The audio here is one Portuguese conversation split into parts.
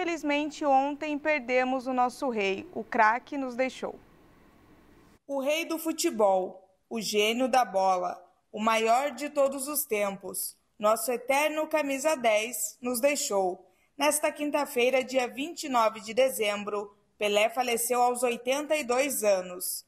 Infelizmente, ontem perdemos o nosso rei. O craque nos deixou. O rei do futebol, o gênio da bola, o maior de todos os tempos, nosso eterno camisa 10, nos deixou. Nesta quinta-feira, dia 29 de dezembro, Pelé faleceu aos 82 anos.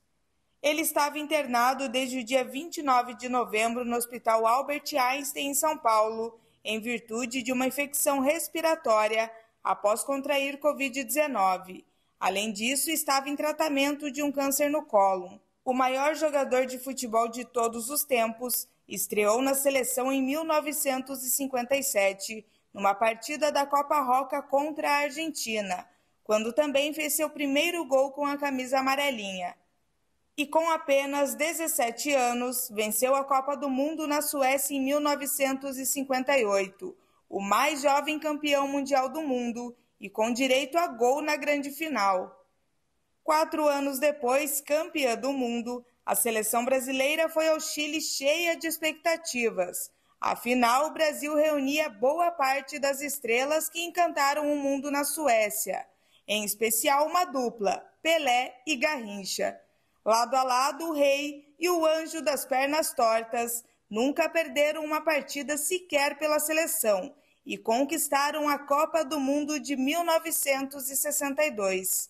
Ele estava internado desde o dia 29 de novembro no Hospital Albert Einstein, em São Paulo, em virtude de uma infecção respiratória após contrair Covid-19. Além disso, estava em tratamento de um câncer no colo. O maior jogador de futebol de todos os tempos estreou na seleção em 1957, numa partida da Copa Roca contra a Argentina, quando também fez seu primeiro gol com a camisa amarelinha. E com apenas 17 anos, venceu a Copa do Mundo na Suécia em 1958 o mais jovem campeão mundial do mundo e com direito a gol na grande final. Quatro anos depois, campeã do mundo, a seleção brasileira foi ao Chile cheia de expectativas. Afinal, o Brasil reunia boa parte das estrelas que encantaram o mundo na Suécia, em especial uma dupla, Pelé e Garrincha. Lado a lado, o rei e o anjo das pernas tortas nunca perderam uma partida sequer pela seleção e conquistaram a Copa do Mundo de 1962.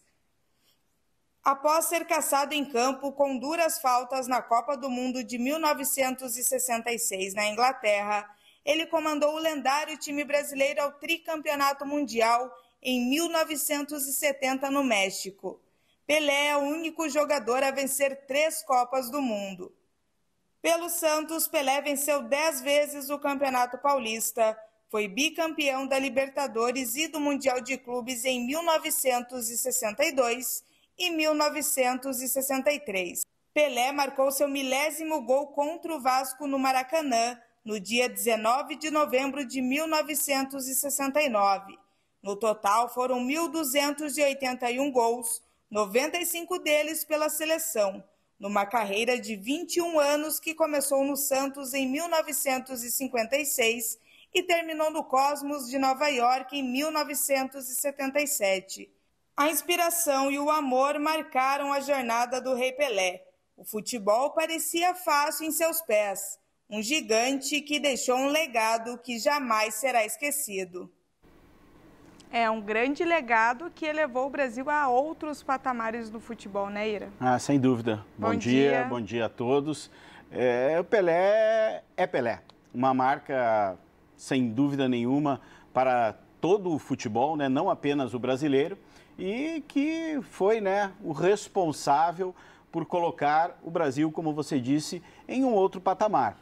Após ser caçado em campo com duras faltas na Copa do Mundo de 1966 na Inglaterra, ele comandou o lendário time brasileiro ao tricampeonato mundial em 1970 no México. Pelé é o único jogador a vencer três Copas do Mundo. Pelo Santos, Pelé venceu dez vezes o Campeonato Paulista. Foi bicampeão da Libertadores e do Mundial de Clubes em 1962 e 1963. Pelé marcou seu milésimo gol contra o Vasco no Maracanã, no dia 19 de novembro de 1969. No total foram 1.281 gols, 95 deles pela seleção numa carreira de 21 anos que começou no Santos em 1956 e terminou no Cosmos de Nova York em 1977. A inspiração e o amor marcaram a jornada do Rei Pelé. O futebol parecia fácil em seus pés, um gigante que deixou um legado que jamais será esquecido. É um grande legado que elevou o Brasil a outros patamares do futebol, né, Ira? Ah, sem dúvida. Bom, bom dia, dia, bom dia a todos. É, o Pelé é Pelé, uma marca sem dúvida nenhuma para todo o futebol, né? não apenas o brasileiro, e que foi né, o responsável por colocar o Brasil, como você disse, em um outro patamar.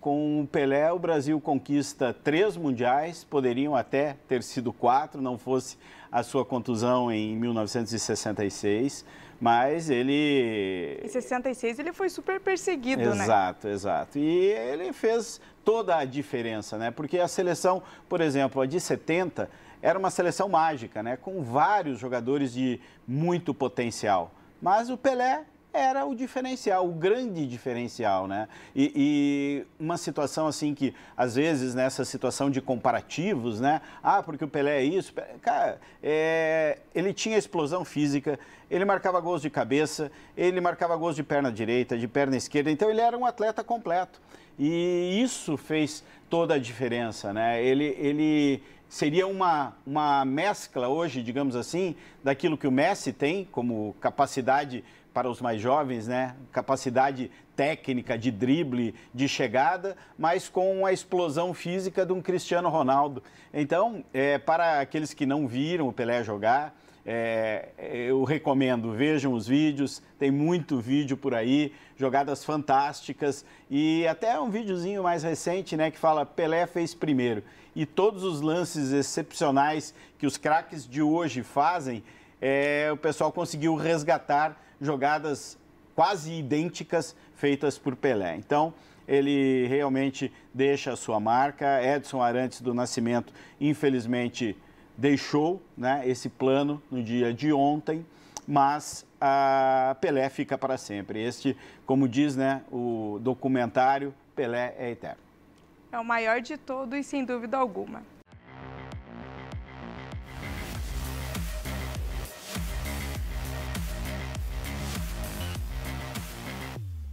Com o Pelé, o Brasil conquista três mundiais, poderiam até ter sido quatro, não fosse a sua contusão em 1966, mas ele... Em 66 ele foi super perseguido, exato, né? Exato, exato. E ele fez toda a diferença, né? Porque a seleção, por exemplo, a de 70, era uma seleção mágica, né? Com vários jogadores de muito potencial. Mas o Pelé era o diferencial, o grande diferencial, né? E, e, uma situação assim que, às vezes, nessa situação de comparativos, né? Ah, porque o Pelé é isso. Cara, é... ele tinha explosão física, ele marcava gols de cabeça, ele marcava gols de perna direita, de perna esquerda. Então, ele era um atleta completo. E isso fez toda a diferença, né? Ele, ele, seria uma, uma mescla hoje, digamos assim, daquilo que o Messi tem como capacidade para os mais jovens, né? Capacidade técnica de drible, de chegada, mas com a explosão física de um Cristiano Ronaldo. Então, é, para aqueles que não viram o Pelé jogar, é, eu recomendo, vejam os vídeos, tem muito vídeo por aí, jogadas fantásticas e até um videozinho mais recente, né, que fala Pelé fez primeiro e todos os lances excepcionais que os craques de hoje fazem, é, o pessoal conseguiu resgatar jogadas quase idênticas feitas por Pelé. Então, ele realmente deixa a sua marca. Edson Arantes do Nascimento, infelizmente, deixou né, esse plano no dia de ontem, mas a ah, Pelé fica para sempre. Este, como diz né, o documentário, Pelé é eterno. É o maior de todos, sem dúvida alguma.